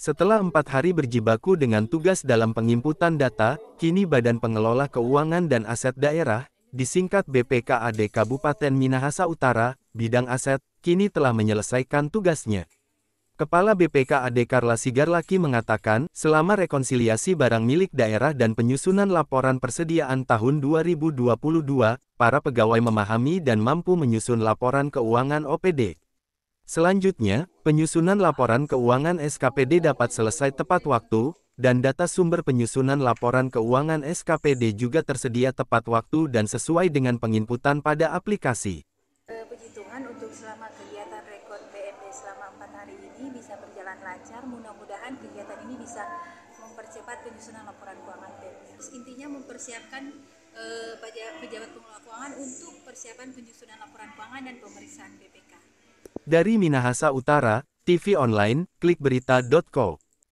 Setelah empat hari berjibaku dengan tugas dalam pengimputan data, kini Badan Pengelola Keuangan dan Aset Daerah, disingkat BPKAD Kabupaten Minahasa Utara, bidang aset, kini telah menyelesaikan tugasnya. Kepala BPKAD Karla Sigarlaki mengatakan, selama rekonsiliasi barang milik daerah dan penyusunan laporan persediaan tahun 2022, para pegawai memahami dan mampu menyusun laporan keuangan OPD. Selanjutnya, penyusunan laporan keuangan SKPD dapat selesai tepat waktu, dan data sumber penyusunan laporan keuangan SKPD juga tersedia tepat waktu dan sesuai dengan penginputan pada aplikasi. Eh, Penyitungan untuk selama kegiatan rekod BMD selama 4 hari ini bisa berjalan lancar, mudah-mudahan kegiatan ini bisa mempercepat penyusunan laporan keuangan BMD. Intinya mempersiapkan eh, pejabat pengelola keuangan untuk persiapan penyusunan laporan keuangan dan pemeriksaan BPK. Dari Minahasa Utara, TV Online, klik berita.co.